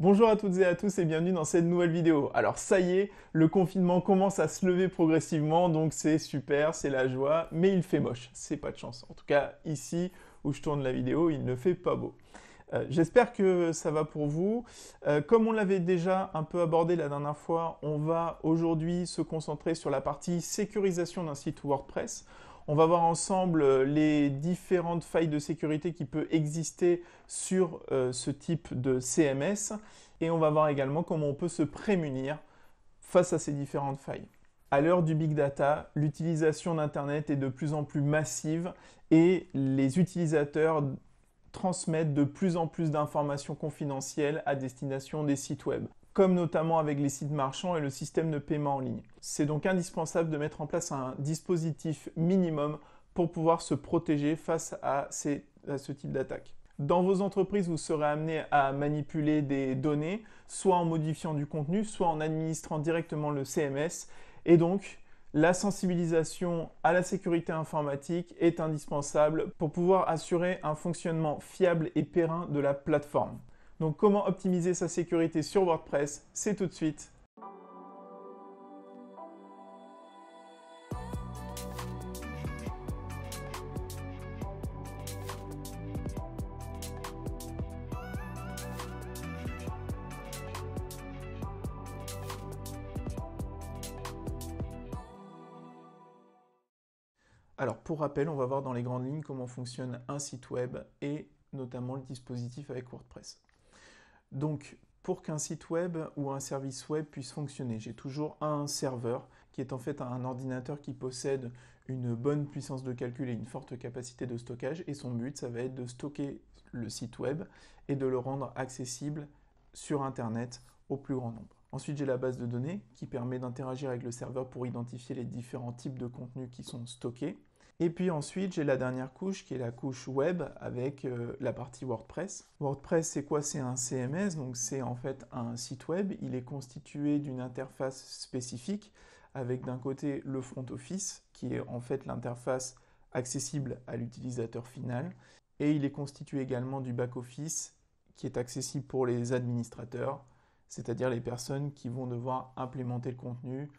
Bonjour à toutes et à tous et bienvenue dans cette nouvelle vidéo. Alors ça y est, le confinement commence à se lever progressivement, donc c'est super, c'est la joie, mais il fait moche, c'est pas de chance. En tout cas, ici où je tourne la vidéo, il ne fait pas beau. Euh, j'espère que ça va pour vous. Euh, comme on l'avait déjà un peu abordé la dernière fois, on va aujourd'hui se concentrer sur la partie sécurisation d'un site WordPress. On va voir ensemble euh, les différentes failles de sécurité qui peuvent exister sur euh, ce type de CMS et on va voir également comment on peut se prémunir face à ces différentes failles. À l'heure du big data, l'utilisation d'Internet est de plus en plus massive et les utilisateurs transmettent de plus en plus d'informations confidentielles à destination des sites web comme notamment avec les sites marchands et le système de paiement en ligne. C'est donc indispensable de mettre en place un dispositif minimum pour pouvoir se protéger face à, ce type d'attaque. Dans vos entreprises, vous serez amené à manipuler des données, soit en modifiant du contenu, soit en administrant directement le CMS. Et donc, la sensibilisation à la sécurité informatique est indispensable pour pouvoir assurer un fonctionnement fiable et périn de la plateforme. Donc comment optimiser sa sécurité sur WordPress C'est tout de suite. Alors pour rappel, on va voir dans les grandes lignes comment fonctionne un site web et notamment le dispositif avec WordPress. Donc, pour qu'un site web ou un service web puisse fonctionner, j'ai toujours un serveur qui est en fait un ordinateur qui possède une bonne puissance de calcul et une forte capacité de stockage. Et son but, ça va être de stocker le site web et de le rendre accessible sur Internet au plus grand nombre. Ensuite, j'ai la base de données qui permet d'interagir avec le serveur pour identifier les différents types de contenus qui sont stockés. Et puis ensuite, j'ai la dernière couche qui est la couche web avec euh, la partie WordPress. WordPress, c'est quoi C'est un CMS, donc c'est en fait un site web. Il est constitué d'une interface spécifique avec d'un côté le front office qui est en fait l'interface accessible à l'utilisateur final et il est constitué également du back office qui est accessible pour les administrateurs, c'est-à-dire les personnes qui vont devoir implémenter le contenu,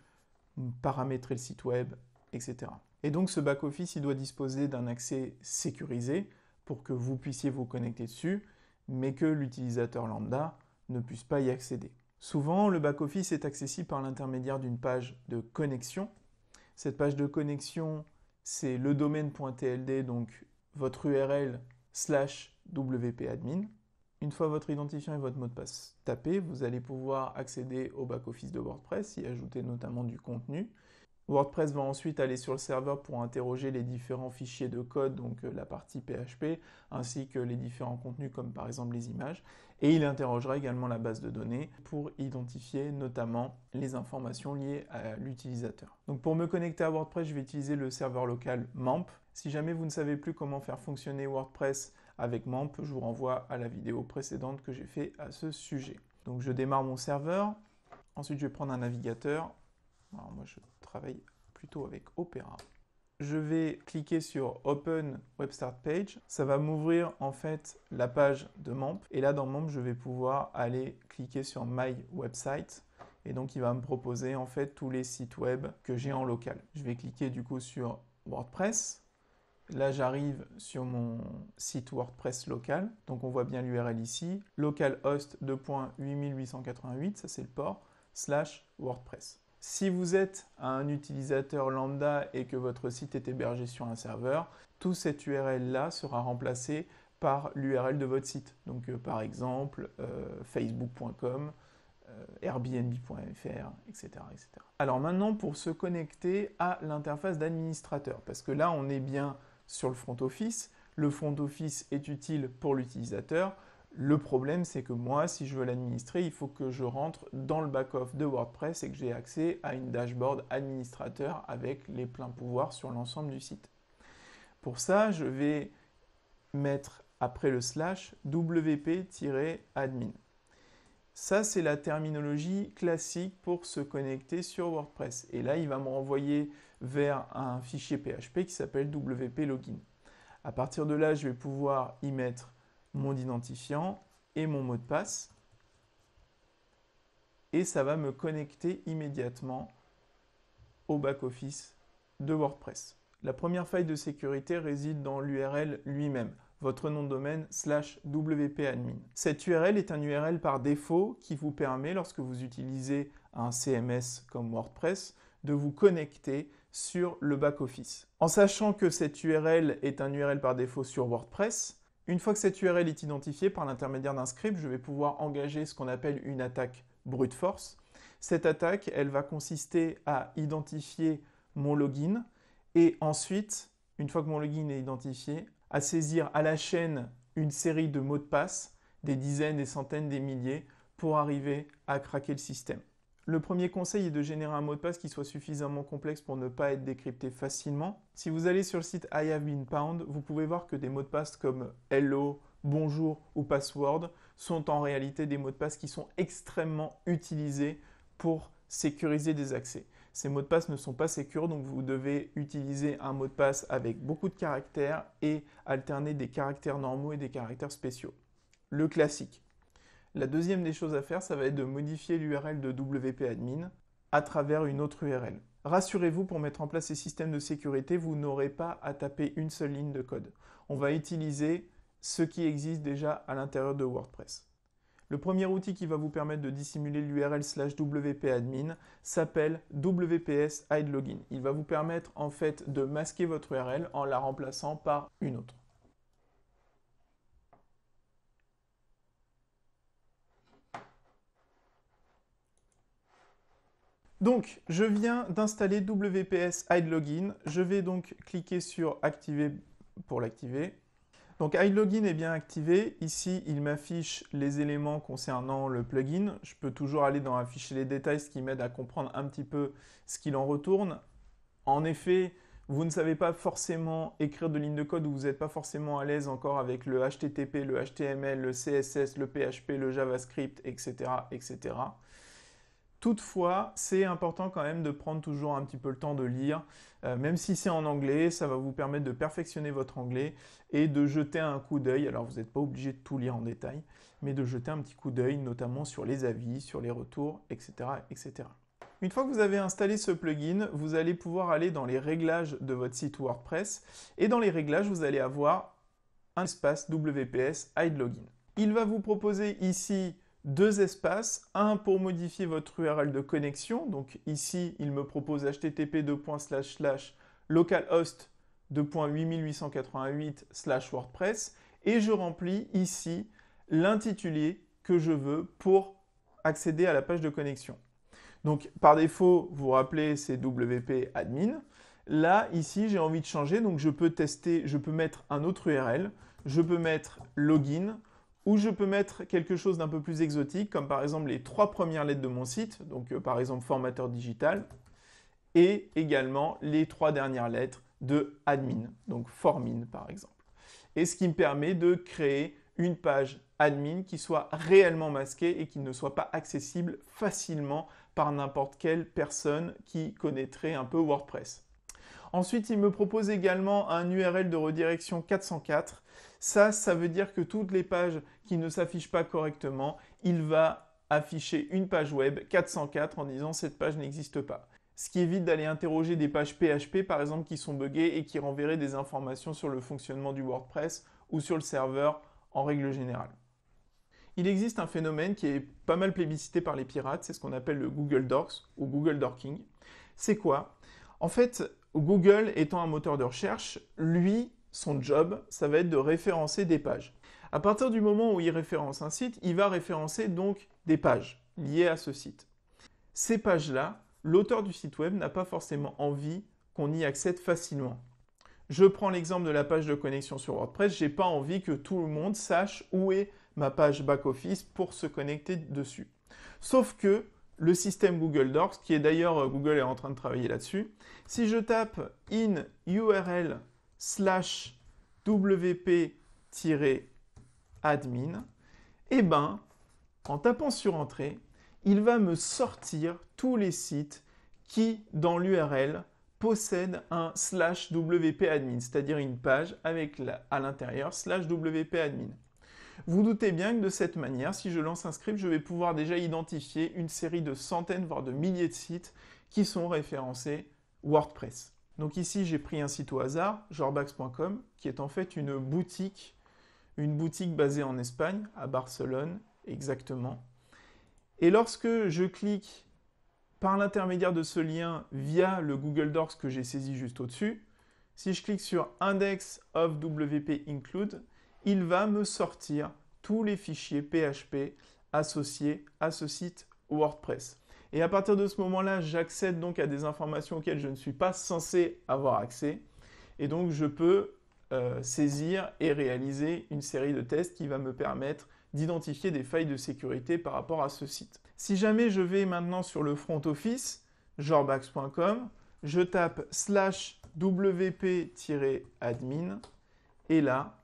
paramétrer le site web, etc. Et donc ce back-office, il doit disposer d'un accès sécurisé pour que vous puissiez vous connecter dessus, mais que l'utilisateur lambda ne puisse pas y accéder. Souvent, le back-office est accessible par l'intermédiaire d'une page de connexion. Cette page de connexion, c'est le domaine.tld, donc votre URL slash wp-admin. Une fois votre identifiant et votre mot de passe tapés, vous allez pouvoir accéder au back-office de WordPress, y ajouter notamment du contenu, WordPress va ensuite aller sur le serveur pour interroger les différents fichiers de code, donc euh, la partie PHP, ainsi que les différents contenus comme par exemple les images. Et il interrogera également la base de données pour identifier notamment les informations liées à l'utilisateur. Donc pour me connecter à WordPress, je vais utiliser le serveur local MAMP. Si jamais vous ne savez plus comment faire fonctionner WordPress avec MAMP, je vous renvoie à la vidéo précédente que j'ai fait à ce sujet. Donc je démarre mon serveur. Ensuite, je vais prendre un navigateur. moi, je travaille plutôt avec Opera. Je vais cliquer sur Open Web Start Page. Ça va m'ouvrir en fait la page de MAMP. Et là, dans MAMP, je vais pouvoir aller cliquer sur My Website. Et donc, il va me proposer en fait tous les sites web que j'ai en local. Je vais cliquer du coup sur WordPress. Là, j'arrive sur mon site WordPress local. Donc, on voit bien l'URL ici. localhost 2.8888, ça c'est le port, slash WordPress. Si vous êtes un utilisateur lambda et que votre site est hébergé sur un serveur, tout cet URL-là sera remplacé par l'URL de votre site. Donc euh, par exemple, euh, facebook.com, euh, airbnb.fr, etc., etc. Alors maintenant, pour se connecter à l'interface d'administrateur, parce que là, on est bien sur le front office. Le front office est utile pour l'utilisateur, le problème, c'est que moi, si je veux l'administrer, il faut que je rentre dans le back-off de WordPress et que j'ai accès à une dashboard administrateur avec les pleins pouvoirs sur l'ensemble du site. Pour ça, je vais mettre après le slash wp-admin. Ça, c'est la terminologie classique pour se connecter sur WordPress. Et là, il va me renvoyer vers un fichier PHP qui s'appelle wp-login. À partir de là, je vais pouvoir y mettre mon identifiant et mon mot de passe. Et ça va me connecter immédiatement au back-office de WordPress. La première faille de sécurité réside dans l'URL lui-même, votre nom de domaine slash wp-admin. Cette URL est un URL par défaut qui vous permet, lorsque vous utilisez un CMS comme WordPress, de vous connecter sur le back-office. En sachant que cette URL est un URL par défaut sur WordPress, une fois que cette URL est identifiée par l'intermédiaire d'un script, je vais pouvoir engager ce qu'on appelle une attaque brute force. Cette attaque, elle va consister à identifier mon login et ensuite, une fois que mon login est identifié, à saisir à la chaîne une série de mots de passe, des dizaines, des centaines, des milliers, pour arriver à craquer le système. Le premier conseil est de générer un mot de passe qui soit suffisamment complexe pour ne pas être décrypté facilement. Si vous allez sur le site I have been pound, vous pouvez voir que des mots de passe comme hello, bonjour ou password sont en réalité des mots de passe qui sont extrêmement utilisés pour sécuriser des accès. Ces mots de passe ne sont pas sécures, donc vous devez utiliser un mot de passe avec beaucoup de caractères et alterner des caractères normaux et des caractères spéciaux. Le classique, la deuxième des choses à faire, ça va être de modifier l'URL de wp-admin à travers une autre URL. Rassurez-vous, pour mettre en place ces systèmes de sécurité, vous n'aurez pas à taper une seule ligne de code. On va utiliser ce qui existe déjà à l'intérieur de WordPress. Le premier outil qui va vous permettre de dissimuler l'URL slash wp-admin s'appelle WPS Hide Login. Il va vous permettre en fait de masquer votre URL en la remplaçant par une autre. Donc, je viens d'installer WPS Hide Login. Je vais donc cliquer sur Activer pour l'activer. Donc, Hide Login est bien activé. Ici, il m'affiche les éléments concernant le plugin. Je peux toujours aller dans Afficher les détails, ce qui m'aide à comprendre un petit peu ce qu'il en retourne. En effet, vous ne savez pas forcément écrire de lignes de code ou vous n'êtes pas forcément à l'aise encore avec le HTTP, le HTML, le CSS, le PHP, le JavaScript, etc. etc. Toutefois, c'est important quand même de prendre toujours un petit peu le temps de lire, euh, même si c'est en anglais, ça va vous permettre de perfectionner votre anglais et de jeter un coup d'œil. Alors vous n'êtes pas obligé de tout lire en détail, mais de jeter un petit coup d'œil, notamment sur les avis, sur les retours, etc., etc. Une fois que vous avez installé ce plugin, vous allez pouvoir aller dans les réglages de votre site WordPress et dans les réglages, vous allez avoir un espace WPS Hide Login. Il va vous proposer ici deux espaces, un pour modifier votre URL de connexion. Donc ici, il me propose http localhost 2.8888 WordPress et je remplis ici l'intitulé que je veux pour accéder à la page de connexion. Donc par défaut, vous vous rappelez, c'est WP admin. Là, ici, j'ai envie de changer, donc je peux tester, je peux mettre un autre URL, je peux mettre login, ou je peux mettre quelque chose d'un peu plus exotique, comme par exemple les trois premières lettres de mon site, donc euh, par exemple formateur digital, et également les trois dernières lettres de admin, donc formin » par exemple. Et ce qui me permet de créer une page admin qui soit réellement masquée et qui ne soit pas accessible facilement par n'importe quelle personne qui connaîtrait un peu WordPress. Ensuite, il me propose également un URL de redirection 404 ça, ça veut dire que toutes les pages qui ne s'affichent pas correctement, il va afficher une page web 404 en disant cette page n'existe pas. Ce qui évite d'aller interroger des pages PHP par exemple qui sont buggées et qui renverraient des informations sur le fonctionnement du WordPress ou sur le serveur en règle générale. Il existe un phénomène qui est pas mal plébiscité par les pirates, c'est ce qu'on appelle le Google Docs ou Google Dorking. C'est quoi En fait, Google étant un moteur de recherche, lui son job, ça va être de référencer des pages. À partir du moment où il référence un site, il va référencer donc des pages liées à ce site. Ces pages-là, l'auteur du site web n'a pas forcément envie qu'on y accède facilement. Je prends l'exemple de la page de connexion sur WordPress, j'ai pas envie que tout le monde sache où est ma page back-office pour se connecter dessus. Sauf que le système Google Docs, qui est d'ailleurs euh, Google est en train de travailler là-dessus, si je tape in URL slash wp-admin, eh ben, en tapant sur entrée, il va me sortir tous les sites qui, dans l'URL, possèdent un slash wp-admin, c'est-à-dire une page avec à l'intérieur slash wp-admin. Vous doutez bien que de cette manière, si je lance un script, je vais pouvoir déjà identifier une série de centaines, voire de milliers de sites qui sont référencés WordPress. Donc ici, j'ai pris un site au hasard, jorbax.com, qui est en fait une boutique, une boutique basée en Espagne, à Barcelone exactement. Et lorsque je clique par l'intermédiaire de ce lien via le Google Docs que j'ai saisi juste au-dessus, si je clique sur Index of WP Include, il va me sortir tous les fichiers PHP associés à ce site WordPress. Et à partir de ce moment-là, j'accède donc à des informations auxquelles je ne suis pas censé avoir accès. Et donc, je peux euh, saisir et réaliser une série de tests qui va me permettre d'identifier des failles de sécurité par rapport à ce site. Si jamais je vais maintenant sur le front office, jorbax.com, je tape slash wp-admin et là,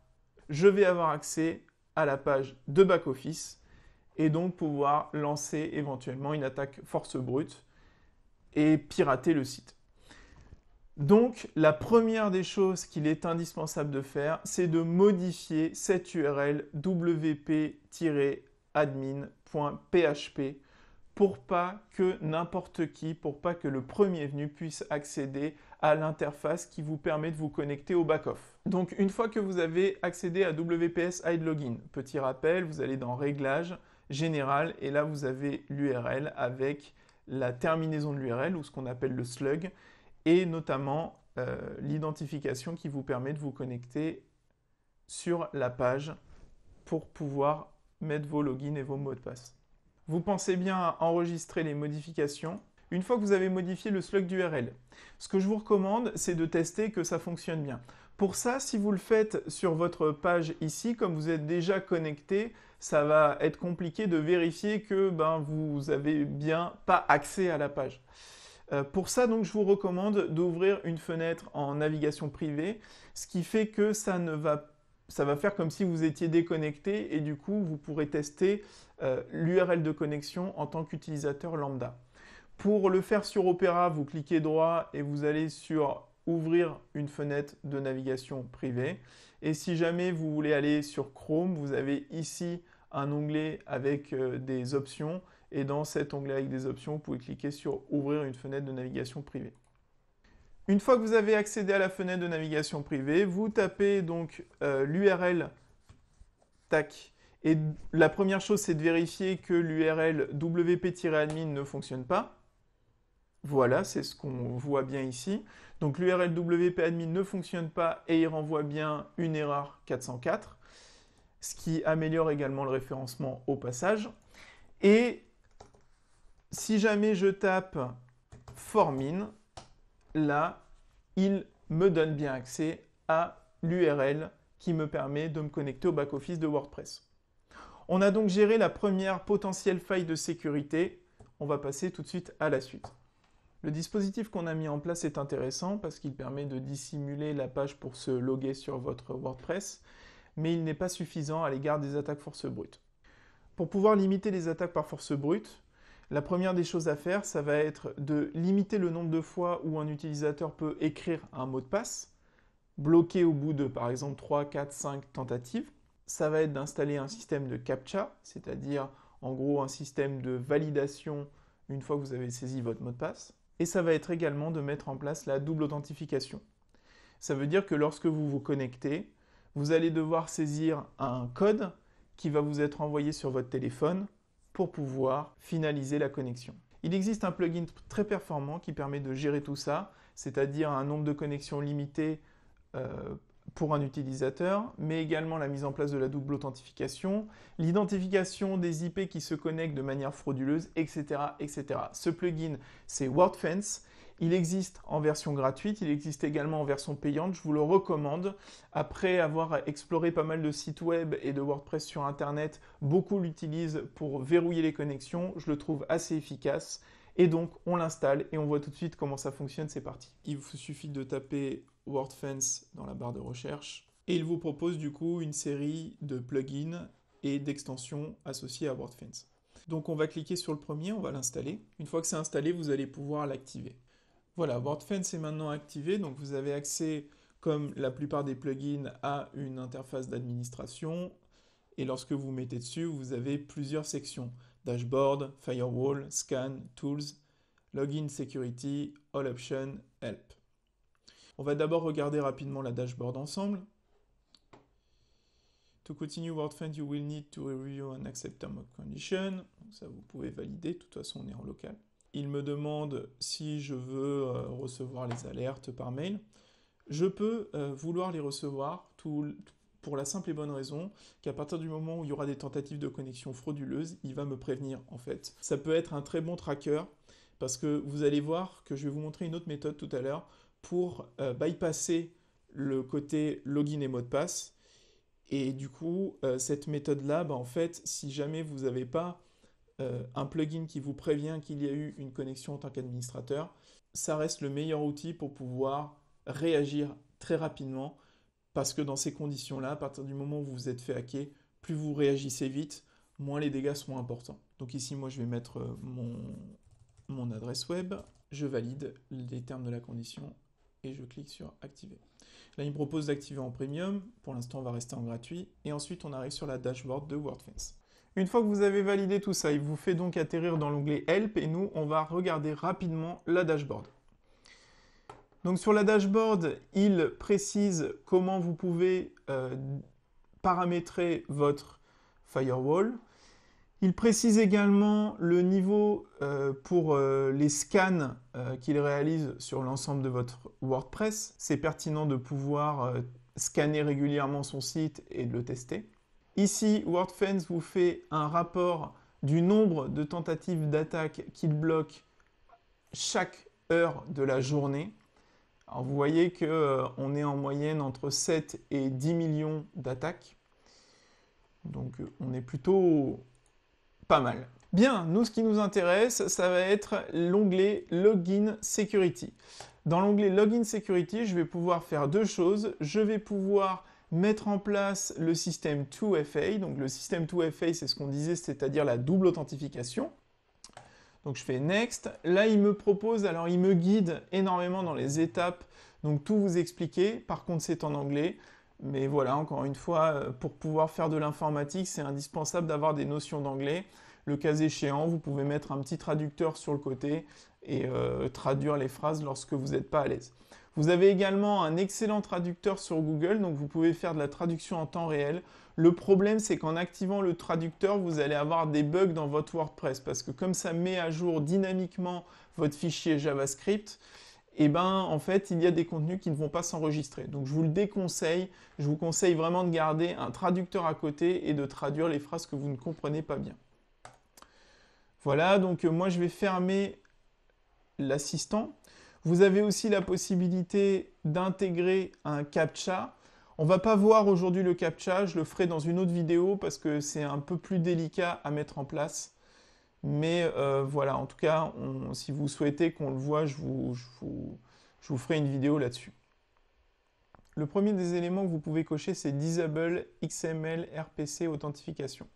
je vais avoir accès à la page de back-office et donc pouvoir lancer éventuellement une attaque force brute et pirater le site. Donc la première des choses qu'il est indispensable de faire, c'est de modifier cette URL wp-admin.php pour pas que n'importe qui, pour pas que le premier venu puisse accéder à l'interface qui vous permet de vous connecter au back-off. Donc une fois que vous avez accédé à WPS Hide Login, petit rappel, vous allez dans Réglages, Général Et là, vous avez l'URL avec la terminaison de l'URL ou ce qu'on appelle le slug et notamment euh, l'identification qui vous permet de vous connecter sur la page pour pouvoir mettre vos logins et vos mots de passe. Vous pensez bien à enregistrer les modifications une fois que vous avez modifié le slug d'URL. Ce que je vous recommande, c'est de tester que ça fonctionne bien. Pour ça, si vous le faites sur votre page ici, comme vous êtes déjà connecté, ça va être compliqué de vérifier que ben, vous avez bien pas accès à la page. Euh, pour ça, donc, je vous recommande d'ouvrir une fenêtre en navigation privée, ce qui fait que ça, ne va, ça va faire comme si vous étiez déconnecté et du coup, vous pourrez tester euh, l'URL de connexion en tant qu'utilisateur lambda. Pour le faire sur Opera, vous cliquez droit et vous allez sur ouvrir une fenêtre de navigation privée. Et si jamais vous voulez aller sur Chrome, vous avez ici un onglet avec euh, des options. Et dans cet onglet avec des options, vous pouvez cliquer sur Ouvrir une fenêtre de navigation privée. Une fois que vous avez accédé à la fenêtre de navigation privée, vous tapez donc euh, l'URL tac. Et la première chose, c'est de vérifier que l'URL wp-admin ne fonctionne pas. Voilà, c'est ce qu'on voit bien ici. Donc l'URL wp-admin ne fonctionne pas et il renvoie bien une erreur 404, ce qui améliore également le référencement au passage. Et si jamais je tape formine, là, il me donne bien accès à l'URL qui me permet de me connecter au back-office de WordPress. On a donc géré la première potentielle faille de sécurité. On va passer tout de suite à la suite. Le dispositif qu'on a mis en place est intéressant parce qu'il permet de dissimuler la page pour se loguer sur votre WordPress, mais il n'est pas suffisant à l'égard des attaques force brute. Pour pouvoir limiter les attaques par force brute, la première des choses à faire, ça va être de limiter le nombre de fois où un utilisateur peut écrire un mot de passe, bloqué au bout de par exemple 3, 4, 5 tentatives. Ça va être d'installer un système de CAPTCHA, c'est-à-dire en gros un système de validation une fois que vous avez saisi votre mot de passe. Et ça va être également de mettre en place la double authentification. Ça veut dire que lorsque vous vous connectez, vous allez devoir saisir un code qui va vous être envoyé sur votre téléphone pour pouvoir finaliser la connexion. Il existe un plugin très performant qui permet de gérer tout ça, c'est-à-dire un nombre de connexions limité euh, pour un utilisateur, mais également la mise en place de la double authentification, l'identification des IP qui se connectent de manière frauduleuse, etc. etc. Ce plugin, c'est WordFence. Il existe en version gratuite, il existe également en version payante, je vous le recommande. Après avoir exploré pas mal de sites web et de WordPress sur Internet, beaucoup l'utilisent pour verrouiller les connexions, je le trouve assez efficace et donc, on l'installe et on voit tout de suite comment ça fonctionne. C'est parti. Il vous suffit de taper WordFence dans la barre de recherche et il vous propose du coup une série de plugins et d'extensions associées à WordFence. Donc, on va cliquer sur le premier, on va l'installer. Une fois que c'est installé, vous allez pouvoir l'activer. Voilà, WordFence est maintenant activé, donc vous avez accès, comme la plupart des plugins, à une interface d'administration. Et lorsque vous mettez dessus, vous avez plusieurs sections. Dashboard, Firewall, Scan, Tools, Login Security, All Options, Help. On va d'abord regarder rapidement la dashboard ensemble. To continue WordFund, you will need to review and accept term of condition. ça, vous pouvez valider. De toute façon, on est en local. Il me demande si je veux euh, recevoir les alertes par mail. Je peux euh, vouloir les recevoir. Tout, pour la simple et bonne raison qu'à partir du moment où il y aura des tentatives de connexion frauduleuses, il va me prévenir en fait. Ça peut être un très bon tracker parce que vous allez voir que je vais vous montrer une autre méthode tout à l'heure pour euh, bypasser le côté login et mot de passe. Et du coup, euh, cette méthode-là, ben en fait, si jamais vous n'avez pas euh, un plugin qui vous prévient qu'il y a eu une connexion en tant qu'administrateur, ça reste le meilleur outil pour pouvoir réagir très rapidement parce que dans ces conditions-là, à partir du moment où vous vous êtes fait hacker, plus vous réagissez vite, moins les dégâts seront importants. Donc ici, moi, je vais mettre euh, mon, mon adresse web, je valide les termes de la condition et je clique sur activer. Là, il me propose d'activer en premium. Pour l'instant, on va rester en gratuit. Et ensuite, on arrive sur la dashboard de WordFence. Une fois que vous avez validé tout ça, il vous fait donc atterrir dans l'onglet Help et nous, on va regarder rapidement la dashboard. Donc sur la dashboard, il précise comment vous pouvez euh, paramétrer votre firewall. Il précise également le niveau euh, pour euh, les scans qu'il réalise sur l'ensemble de votre WordPress. C'est pertinent de pouvoir scanner régulièrement son site et de le tester. Ici, WordFence vous fait un rapport du nombre de tentatives d'attaque qu'il bloque chaque heure de la journée. Alors vous voyez qu'on euh, est en moyenne entre 7 et 10 millions d'attaques. Donc euh, on est plutôt pas mal. Bien, nous ce qui nous intéresse, ça va être l'onglet Login Security. Dans l'onglet Login Security, je vais pouvoir faire deux choses. Je vais pouvoir mettre en place le système 2FA. Donc le système 2FA, c'est ce qu'on disait, c'est-à-dire la double authentification. Donc je fais Next. Là, il me propose, alors il me guide énormément dans les étapes. Donc tout vous expliquer. Par contre, c'est en anglais. Mais voilà, encore une fois, euh, pour pouvoir faire de l'informatique, c'est indispensable d'avoir des notions d'anglais. Le cas échéant, vous pouvez mettre un petit traducteur sur le côté et euh, traduire les phrases lorsque vous n'êtes pas à l'aise. Vous avez également un excellent traducteur sur Google, donc vous pouvez faire de la traduction en temps réel. Le problème, c'est qu'en activant le traducteur, vous allez avoir des bugs dans votre WordPress, parce que comme ça met à jour dynamiquement votre fichier JavaScript, eh ben en fait, il y a des contenus qui ne vont pas s'enregistrer. Donc je vous le déconseille, je vous conseille vraiment de garder un traducteur à côté et de traduire les phrases que vous ne comprenez pas bien. Voilà, donc euh, moi je vais fermer l'assistant. Vous avez aussi la possibilité d'intégrer un CAPTCHA. On ne va pas voir aujourd'hui le CAPTCHA, je le ferai dans une autre vidéo parce que c'est un peu plus délicat à mettre en place. Mais euh, voilà, en tout cas, si vous souhaitez qu'on le voit, je vous, je vous, ferai une vidéo là-dessus. Le premier des éléments que vous pouvez cocher, c'est Disable XML RPC Authentification.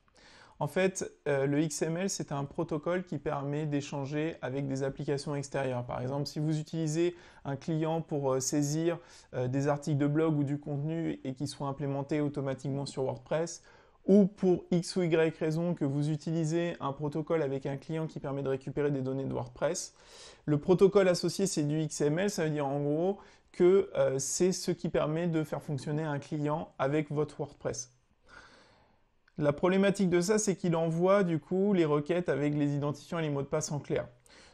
En fait, euh, le XML, c'est un protocole qui permet d'échanger avec des applications extérieures. Par exemple, si vous utilisez un client pour euh, saisir euh, des articles de blog ou du contenu et qu'ils soient implémentés automatiquement sur WordPress, ou pour X ou Y raison que vous utilisez un protocole avec un client qui permet de récupérer des données de WordPress, le protocole associé, c'est du XML. Ça veut dire en gros que c'est ce qui permet de faire fonctionner un client avec votre WordPress. La problématique de ça, c'est qu'il envoie du coup les requêtes avec les identifiants et les mots de passe en clair.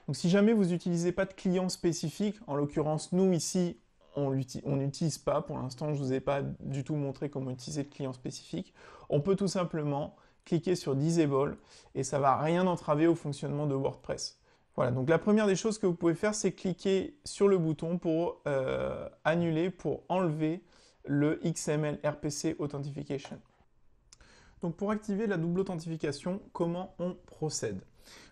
Donc si jamais vous n'utilisez pas de client spécifique, en l'occurrence nous ici, on n'utilise pas, pour l'instant je ne vous ai pas du tout montré comment utiliser de client spécifique, on peut tout simplement cliquer sur Disable et ça va rien entraver au fonctionnement de WordPress. Voilà, donc la première des choses que vous pouvez faire, c'est cliquer sur le bouton pour euh, annuler, pour enlever le XML RPC Authentification ». Donc pour activer la double authentification, comment on procède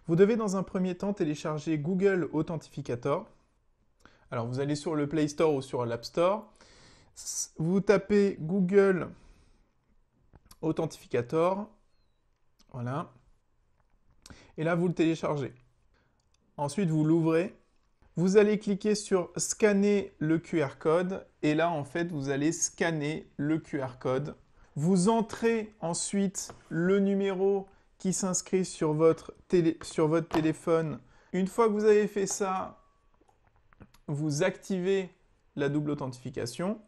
Vous devez dans un premier temps télécharger Google Authentificator. Alors vous allez sur le Play Store ou sur l'App Store. Vous tapez Google Authentificator. Voilà. Et là, vous le téléchargez. Ensuite, vous l'ouvrez. Vous allez cliquer sur scanner le QR code. Et là, en fait, vous allez scanner le QR code vous entrez ensuite le numéro qui s'inscrit sur, votre téléphone. Une fois que vous avez fait ça, vous activez la double authentification.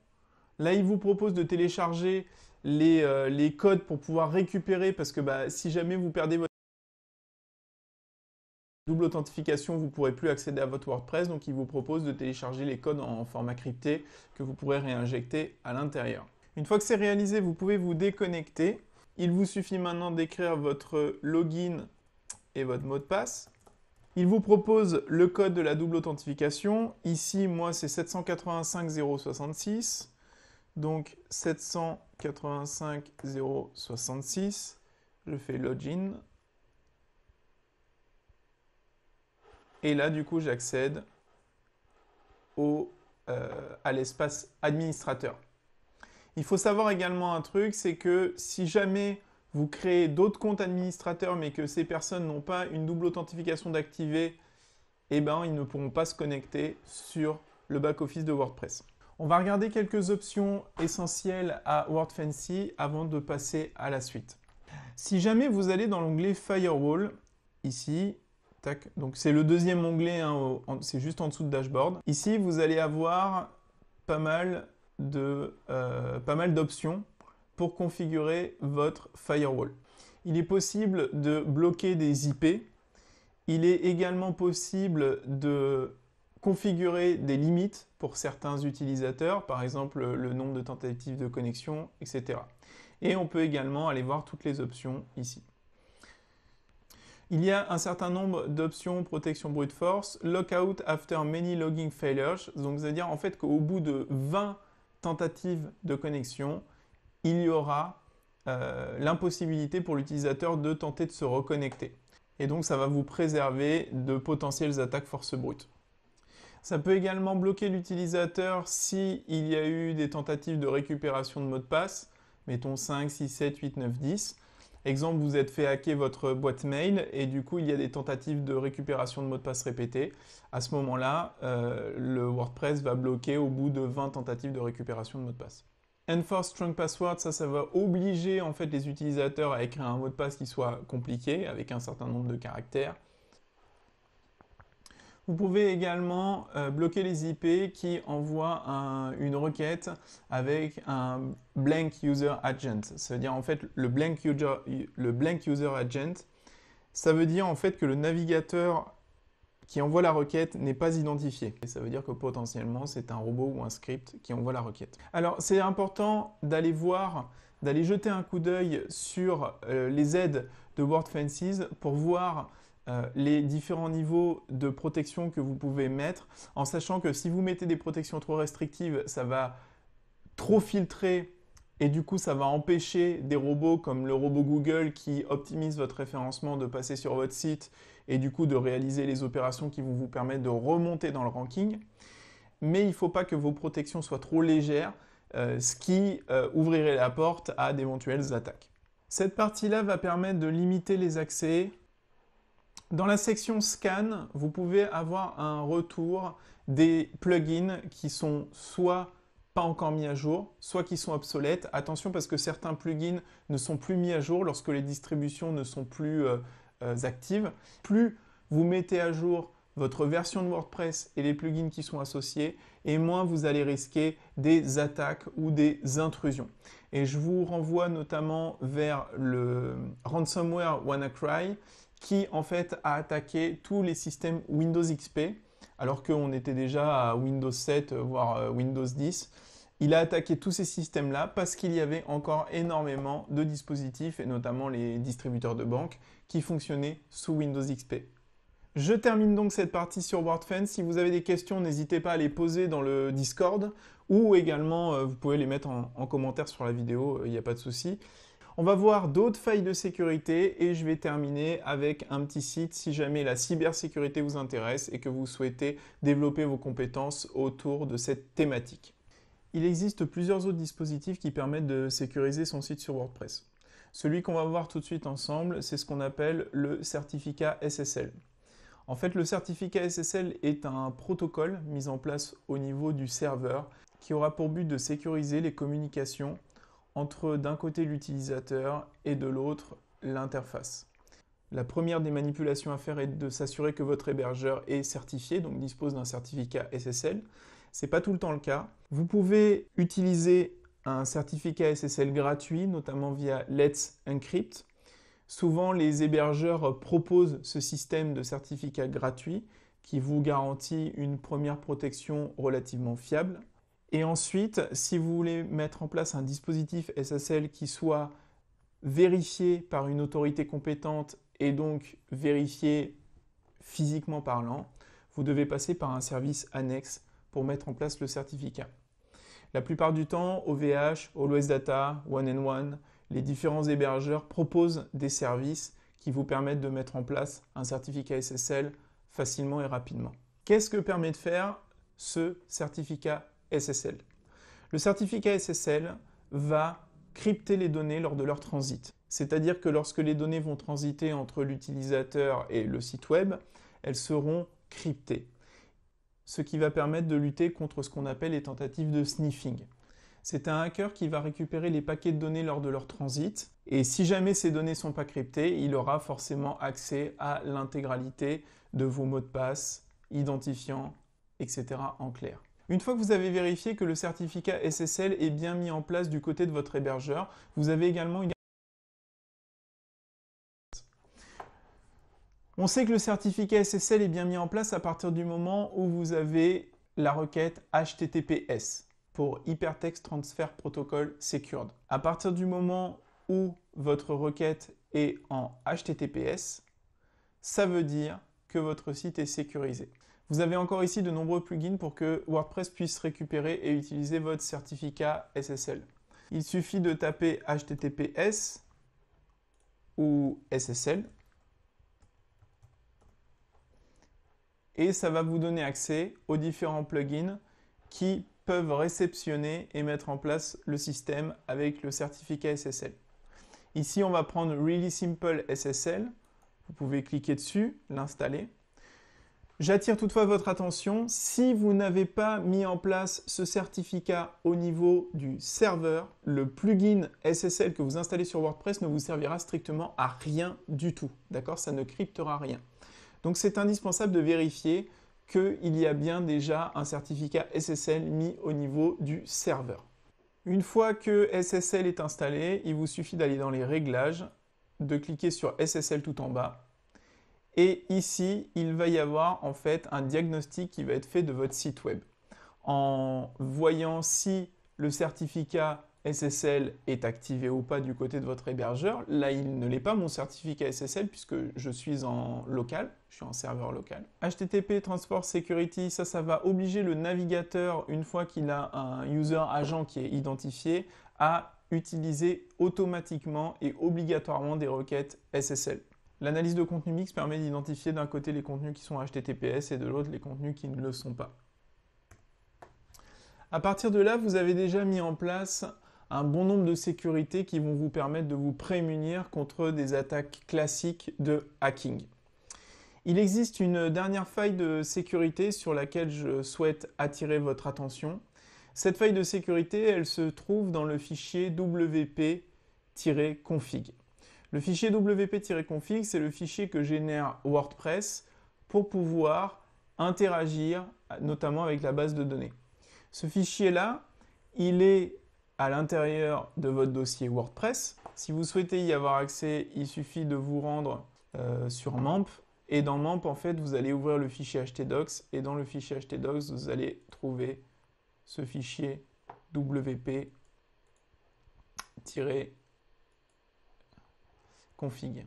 Là, il vous propose de télécharger les, euh, codes pour pouvoir récupérer parce que bah, si jamais vous perdez votre double authentification, vous ne pourrez plus accéder à votre WordPress. Donc, il vous propose de télécharger les codes en format crypté que vous pourrez réinjecter à l'intérieur. Une fois que c'est réalisé, vous pouvez vous déconnecter. Il vous suffit maintenant d'écrire votre login et votre mot de passe. Il vous propose le code de la double authentification. Ici, moi, c'est 785066. Donc 785066. Je fais login. Et là, du coup, j'accède euh, à l'espace administrateur. Il faut savoir également un truc, c'est que si jamais vous créez d'autres comptes administrateurs mais que ces personnes n'ont pas une double authentification d'activer, eh ben, ils ne pourront pas se connecter sur le back-office de WordPress. On va regarder quelques options essentielles à WordFancy avant de passer à la suite. Si jamais vous allez dans l'onglet Firewall, ici, tac, donc c'est le deuxième onglet, hein, c'est juste en dessous de Dashboard. Ici, vous allez avoir pas mal de euh, pas mal d'options pour configurer votre firewall. Il est possible de bloquer des IP. Il est également possible de configurer des limites pour certains utilisateurs, par exemple le nombre de tentatives de connexion, etc. Et on peut également aller voir toutes les options ici. Il y a un certain nombre d'options protection brute force, lockout after many logging failures, donc c'est-à-dire en fait qu'au bout de 20 de connexion, il y aura euh, l'impossibilité pour l'utilisateur de tenter de se reconnecter. Et donc ça va vous préserver de potentielles attaques force brute. Ça peut également bloquer l'utilisateur s'il y a eu des tentatives de récupération de mots de passe, mettons 5, 6, 7, 8, 9, 10. Exemple, vous êtes fait hacker votre boîte mail et du coup, il y a des tentatives de récupération de mots de passe répétées. À ce moment-là, euh, le WordPress va bloquer au bout de 20 tentatives de récupération de mots de passe. Enforce Strong Password, ça, ça va obliger en fait les utilisateurs à écrire un mot de passe qui soit compliqué, avec un certain nombre de caractères. Vous pouvez également euh, bloquer les IP qui envoient une requête avec un blank user agent. C'est-à-dire en fait le blank, user, agent, ça veut dire en fait que le navigateur qui envoie la requête n'est pas identifié. Et ça veut dire que potentiellement, c'est un robot ou un script qui envoie la requête. Alors, c'est important d'aller voir, d'aller jeter un coup d'œil sur euh, les aides de WordFences pour voir euh, les différents niveaux de protection que vous pouvez mettre, en sachant que si vous mettez des protections trop restrictives, ça va trop filtrer et du coup, ça va empêcher des robots comme le robot Google qui optimise votre référencement de passer sur votre site et du coup de réaliser les opérations qui vont vous permettre de remonter dans le ranking. Mais il ne faut pas que vos protections soient trop légères, euh, ce qui euh, ouvrirait la porte à d'éventuelles attaques. Cette partie-là va permettre de limiter les accès, dans la section Scan, vous pouvez avoir un retour des plugins qui sont soit pas encore mis à jour, soit qui sont obsolètes. Attention parce que certains plugins ne sont plus mis à jour lorsque les distributions ne sont plus euh, euh, actives. Plus vous mettez à jour votre version de WordPress et les plugins qui sont associés, et moins vous allez risquer des attaques ou des intrusions. Et je vous renvoie notamment vers le ransomware WannaCry qui en fait a attaqué tous les systèmes Windows XP, alors qu'on était déjà à Windows 7, euh, voire euh, Windows 10. Il a attaqué tous ces systèmes-là parce qu'il y avait encore énormément de dispositifs, et notamment les distributeurs de banques, qui fonctionnaient sous Windows XP. Je termine donc cette partie sur WordFence. Si vous avez des questions, n'hésitez pas à les poser dans le Discord ou également euh, vous pouvez les mettre en commentaire sur la vidéo, il n'y a pas de souci. On va voir d'autres failles de sécurité et je vais terminer avec un petit site si jamais la cybersécurité vous intéresse et que vous souhaitez développer vos compétences autour de cette thématique. Il existe plusieurs autres dispositifs qui permettent de sécuriser son site sur WordPress. Celui qu'on va voir tout de suite ensemble, c'est ce qu'on appelle le certificat SSL. En fait, le certificat SSL est un protocole mis en place au niveau du serveur qui aura pour but de sécuriser les communications entre d'un côté l'utilisateur et de l'autre l'interface. La première des manipulations à faire est de s'assurer que votre hébergeur est certifié, donc dispose d'un certificat SSL. n'est pas tout le temps le cas. Vous pouvez utiliser un certificat SSL gratuit, notamment via Let's Encrypt. Souvent, les hébergeurs proposent ce système de certificat gratuit qui vous garantit une première protection relativement fiable. Et ensuite, si vous voulez mettre en place un dispositif SSL qui soit vérifié par une autorité compétente et donc vérifié physiquement parlant, vous devez passer par un service annexe pour mettre en place le certificat. La plupart du temps, OVH, Always Data, One and One, les différents hébergeurs proposent des services qui vous permettent de mettre en place un certificat SSL facilement et rapidement. Qu'est-ce que permet de faire ce certificat SSL. Le certificat SSL va crypter les données lors de leur transit. C'est-à-dire que lorsque les données vont transiter entre l'utilisateur et le site web, elles seront cryptées. Ce qui va permettre de lutter contre ce qu'on appelle les tentatives de sniffing. C'est un hacker qui va récupérer les paquets de données lors de leur transit, et si jamais ces données ne sont pas cryptées, il aura forcément accès à l'intégralité de vos mots de passe, identifiants, etc. en clair. Une fois que vous avez vérifié que le certificat SSL est bien mis en place du côté de votre hébergeur, vous avez également une On sait que le certificat SSL est bien mis en place à partir du moment où vous avez la requête HTTPS pour Hypertext Transfer Protocol Secured. À partir du moment où votre requête est en HTTPS, ça veut dire que votre site est sécurisé. Vous avez encore ici de nombreux plugins pour que WordPress puisse récupérer et utiliser votre certificat SSL. Il suffit de taper HTTPS ou SSL et ça va vous donner accès aux différents plugins qui peuvent réceptionner et mettre en place le système avec le certificat SSL. Ici, on va prendre Really Simple SSL. Vous pouvez cliquer dessus, l'installer. J'attire toutefois votre attention, si vous n'avez pas mis en place ce certificat au niveau du serveur, le plugin SSL que vous installez sur WordPress ne vous servira strictement à rien du tout. D'accord Ça ne cryptera rien. Donc c'est indispensable de vérifier qu'il y a bien déjà un certificat SSL mis au niveau du serveur. Une fois que SSL est installé, il vous suffit d'aller dans les réglages, de cliquer sur SSL tout en bas et ici, il va y avoir en fait un diagnostic qui va être fait de votre site web en voyant si le certificat SSL est activé ou pas du côté de votre hébergeur. Là, il ne l'est pas, mon certificat SSL, puisque je suis en local, je suis en serveur local. HTTP Transport Security, ça, ça va obliger le navigateur, une fois qu'il a un user agent qui est identifié, à utiliser automatiquement et obligatoirement des requêtes SSL. L'analyse de contenu mix permet d'identifier d'un côté les contenus qui sont HTTPS et de l'autre les contenus qui ne le sont pas. À partir de là, vous avez déjà mis en place un bon nombre de sécurités qui vont vous permettre de vous prémunir contre des attaques classiques de hacking. Il existe une dernière faille de sécurité sur laquelle je souhaite attirer votre attention. Cette faille de sécurité, elle se trouve dans le fichier wp-config. Le fichier wp-config, c'est le fichier que génère WordPress pour pouvoir interagir notamment avec la base de données. Ce fichier-là, il est à l'intérieur de votre dossier WordPress. Si vous souhaitez y avoir accès, il suffit de vous rendre euh, sur MAMP. Et dans MAMP, en fait, vous allez ouvrir le fichier htdocs. Et dans le fichier htdocs, vous allez trouver ce fichier wp config.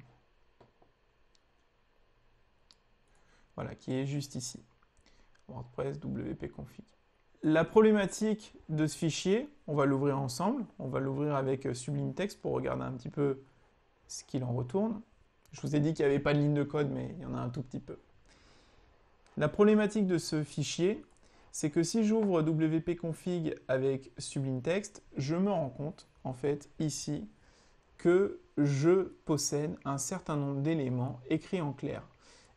Voilà, qui est juste ici. WordPress WP config. La problématique de ce fichier, on va l'ouvrir ensemble. On va l'ouvrir avec euh, Sublime Text pour regarder un petit peu ce qu'il en retourne. Je vous ai dit qu'il n'y avait pas de ligne de code, mais il y en a un tout petit peu. La problématique de ce fichier, c'est que si j'ouvre wp-config avec Sublime Text, je me rends compte, en fait, ici, que je possède un certain nombre d'éléments écrits en clair,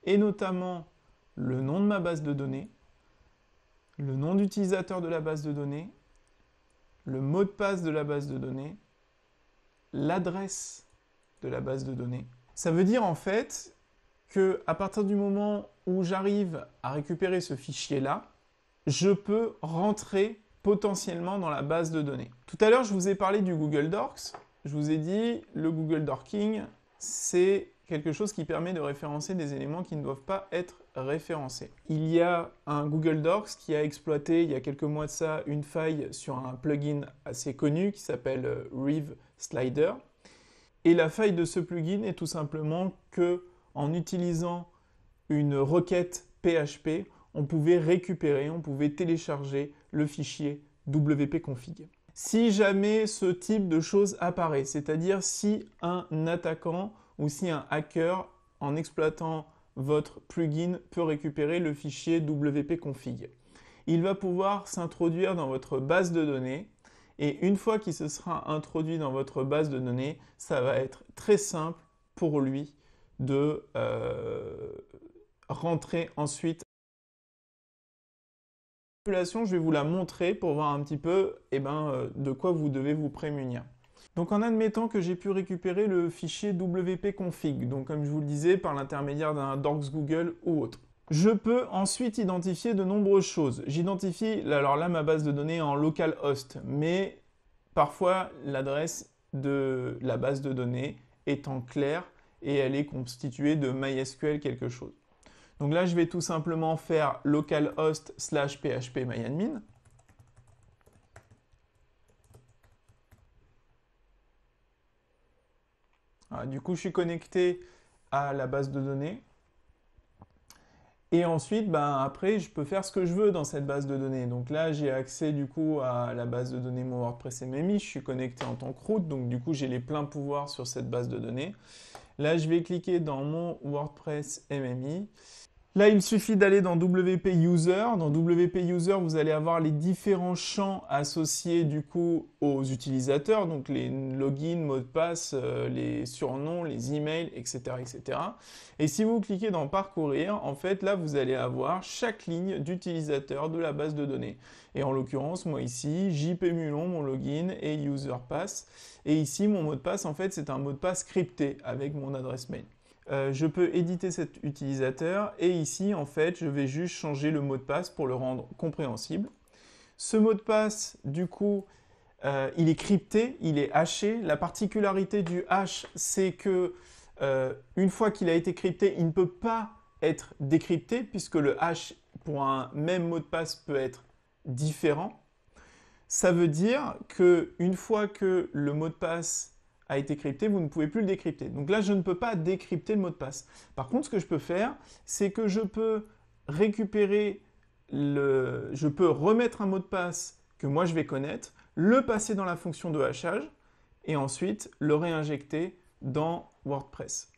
et notamment le nom de ma base de données, le nom d'utilisateur de la base de données, le mot de passe de la base de données, l'adresse de la base de données. Ça veut dire en fait que à partir du moment où j'arrive à récupérer ce fichier-là, je peux rentrer potentiellement dans la base de données. Tout à l'heure, je vous ai parlé du Google Docs je vous ai dit, le Google Dorking, c'est quelque chose qui permet de référencer des éléments qui ne doivent pas être référencés. Il y a un Google Docs qui a exploité il y a quelques mois de ça une faille sur un plugin assez connu qui s'appelle euh, Rev Slider. Et la faille de ce plugin est tout simplement que en utilisant une requête PHP, on pouvait récupérer, on pouvait télécharger le fichier wp-config. Si jamais ce type de choses apparaît, c'est-à-dire si un attaquant ou si un hacker, en exploitant votre plugin, peut récupérer le fichier wp-config. Il va pouvoir s'introduire dans votre base de données et une fois qu'il se sera introduit dans votre base de données, ça va être très simple pour lui de euh, rentrer ensuite je vais vous la montrer pour voir un petit peu eh ben, euh, de quoi vous devez vous prémunir. Donc en admettant que j'ai pu récupérer le fichier wp-config, donc comme je vous le disais, par l'intermédiaire d'un docs Google ou autre. Je peux ensuite identifier de nombreuses choses. J'identifie, alors là, ma base de données en localhost, mais parfois l'adresse de la base de données est en clair et elle est constituée de MySQL quelque chose. Donc là, je vais tout simplement faire localhost slash php myadmin. Ah, du coup, je suis connecté à la base de données. Et ensuite, ben, après, je peux faire ce que je veux dans cette base de données. Donc là, j'ai accès du coup à la base de données mon WordPress MMI. Je suis connecté en tant que route, donc du coup, j'ai les pleins pouvoirs sur cette base de données. Là, je vais cliquer dans mon WordPress MMI Là, il suffit d'aller dans WP User. Dans WP User, vous allez avoir les différents champs associés du coup aux utilisateurs, donc les logins, mots de passe, euh, les surnoms, les emails, etc., etc. Et si vous cliquez dans Parcourir, en fait, là, vous allez avoir chaque ligne d'utilisateur de la base de données. Et en l'occurrence, moi ici, JP Mulon, mon login et User Pass. Et ici, mon mot de passe, en fait, c'est un mot de passe crypté avec mon adresse mail. Euh, je peux éditer cet utilisateur et ici, en fait, je vais juste changer le mot de passe pour le rendre compréhensible. Ce mot de passe, du coup, euh, il est crypté, il est haché. La particularité du hash, c'est que euh, une fois qu'il a été crypté, il ne peut pas être décrypté puisque le hash pour un même mot de passe peut être différent. Ça veut dire que une fois que le mot de passe a été crypté, vous ne pouvez plus le décrypter. Donc là, je ne peux pas décrypter le mot de passe. Par contre, ce que je peux faire, c'est que je peux récupérer le... Je peux remettre un mot de passe que moi je vais connaître, le passer dans la fonction de hachage et ensuite le réinjecter dans WordPress.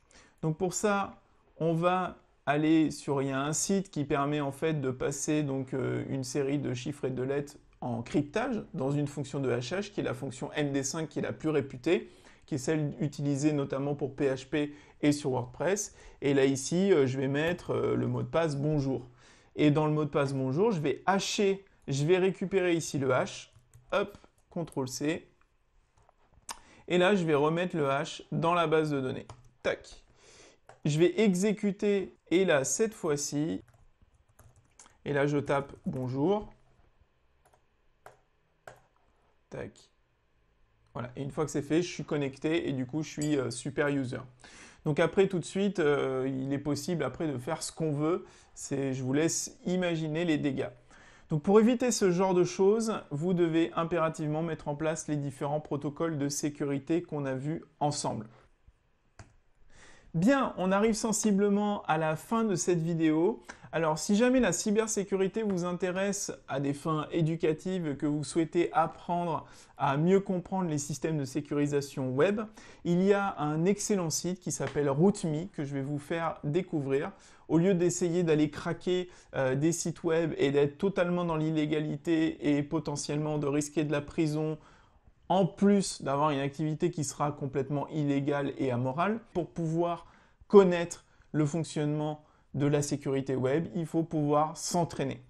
Donc pour ça, on va aller sur il y a un site qui permet en fait de passer donc euh, une série de chiffres et de lettres en cryptage dans une fonction de hachage qui est la fonction MD5 qui est la plus réputée qui est celle utilisée notamment pour PHP et sur WordPress. Et là ici, euh, je vais mettre euh, le mot de passe bonjour. Et dans le mot de passe bonjour, je vais hacher, je vais récupérer ici le hash, hop, CTRL C. Et là, je vais remettre le hash dans la base de données. Tac. Je vais exécuter, et là, cette fois-ci, et là, je tape bonjour. Tac. Voilà, et une fois que c'est fait, je suis connecté et du coup, je suis euh, super user. Donc après, tout de suite, euh, il est possible après de faire ce qu'on veut. C'est, je vous laisse imaginer les dégâts. Donc pour éviter ce genre de choses, vous devez impérativement mettre en place les différents protocoles de sécurité qu'on a vus ensemble. Bien, on arrive sensiblement à la fin de cette vidéo. Alors, si jamais la cybersécurité vous intéresse à des fins éducatives, que vous souhaitez apprendre à mieux comprendre les systèmes de sécurisation web, il y a un excellent site qui s'appelle RootMe que je vais vous faire découvrir. Au lieu d'essayer d'aller craquer euh, des sites web et d'être totalement dans l'illégalité et potentiellement de risquer de la prison, en plus d'avoir une activité qui sera complètement illégale et amorale, pour pouvoir connaître le fonctionnement de la sécurité web, il faut pouvoir s'entraîner.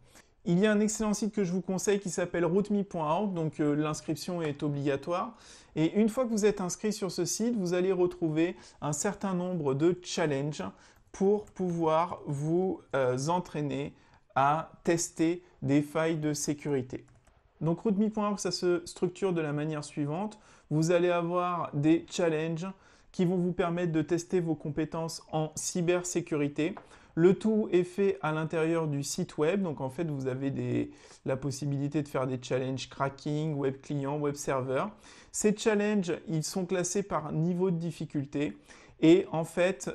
Il y a un excellent site que je vous conseille qui s'appelle rootme.org, donc euh, l'inscription est obligatoire. Et une fois que vous êtes inscrit sur ce site, vous allez retrouver un certain nombre de challenges pour pouvoir vous euh, entraîner à tester des failles de sécurité. Donc rootme.org, ça se structure de la manière suivante. Vous allez avoir des challenges qui vont vous permettre de tester vos compétences en cybersécurité. Le tout est fait à l'intérieur du site web. Donc en fait, vous avez la possibilité de faire des challenges cracking, web client, web serveur. Ces challenges, ils sont classés par niveau de difficulté. Et en fait,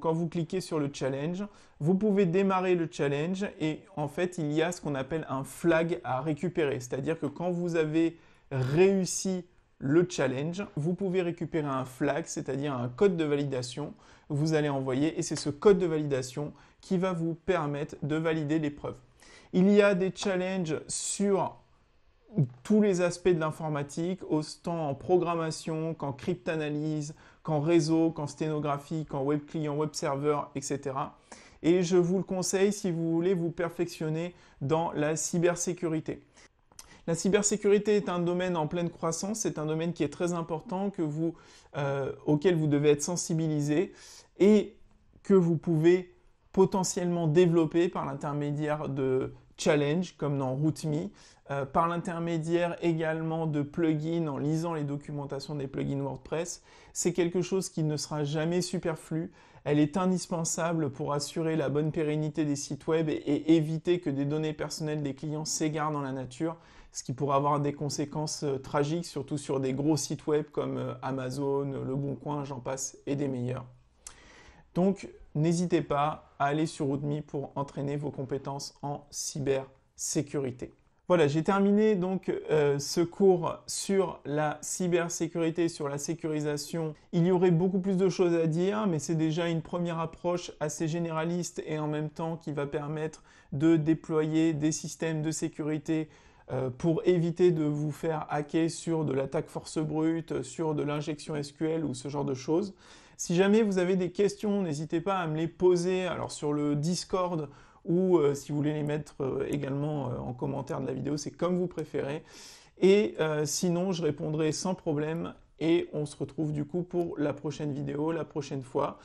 quand vous cliquez sur le challenge, vous pouvez démarrer le challenge et en fait, il y a ce qu'on appelle un flag à récupérer. C'est-à-dire que quand vous avez réussi le challenge, vous pouvez récupérer un flag, c'est-à-dire un code de validation, vous allez envoyer et c'est ce code de validation qui va vous permettre de valider l'épreuve. Il y a des challenges sur tous les aspects de l'informatique, autant en programmation qu'en cryptanalyse, qu'en réseau, qu'en sténographie, qu'en web client, web serveur, etc. Et je vous le conseille si vous voulez vous perfectionner dans la cybersécurité. La cybersécurité est un domaine en pleine croissance, c'est un domaine qui est très important, euh, auquel vous devez être sensibilisé et que vous pouvez potentiellement développer par l'intermédiaire de challenges comme dans RootMe, euh, par l'intermédiaire également de plugins en lisant les documentations des plugins WordPress. C'est quelque chose qui ne sera jamais superflu, elle est indispensable pour assurer la bonne pérennité des sites web et, éviter que des données personnelles des clients s'égarent dans la nature, ce qui pourrait avoir des conséquences euh, tragiques, surtout sur des gros sites web comme euh, Amazon, euh, Le Bon Coin, j'en passe, et des meilleurs. Donc, n'hésitez pas à aller sur Udemy pour entraîner vos compétences en cybersécurité. Voilà, j'ai terminé donc euh, ce cours sur la cybersécurité, sur la sécurisation. Il y aurait beaucoup plus de choses à dire, mais c'est déjà une première approche assez généraliste et en même temps qui va permettre de déployer des systèmes de sécurité euh, pour éviter de vous faire hacker sur de l'attaque force brute, sur de l'injection SQL ou ce genre de choses. Si jamais vous avez des questions, n'hésitez pas à me les poser alors sur le Discord ou euh, si vous voulez les mettre euh, également euh, en commentaire de la vidéo, c'est comme vous préférez. Et sinon, je répondrai sans problème et on se retrouve du coup pour la prochaine vidéo, la prochaine fois.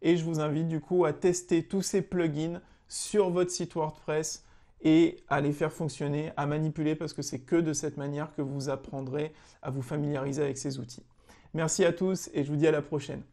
Et je vous invite du coup à tester tous ces plugins sur votre site WordPress et à les faire fonctionner, à manipuler parce que c'est que de cette manière que vous apprendrez à vous familiariser avec ces outils. Merci à tous et je vous dis à la prochaine.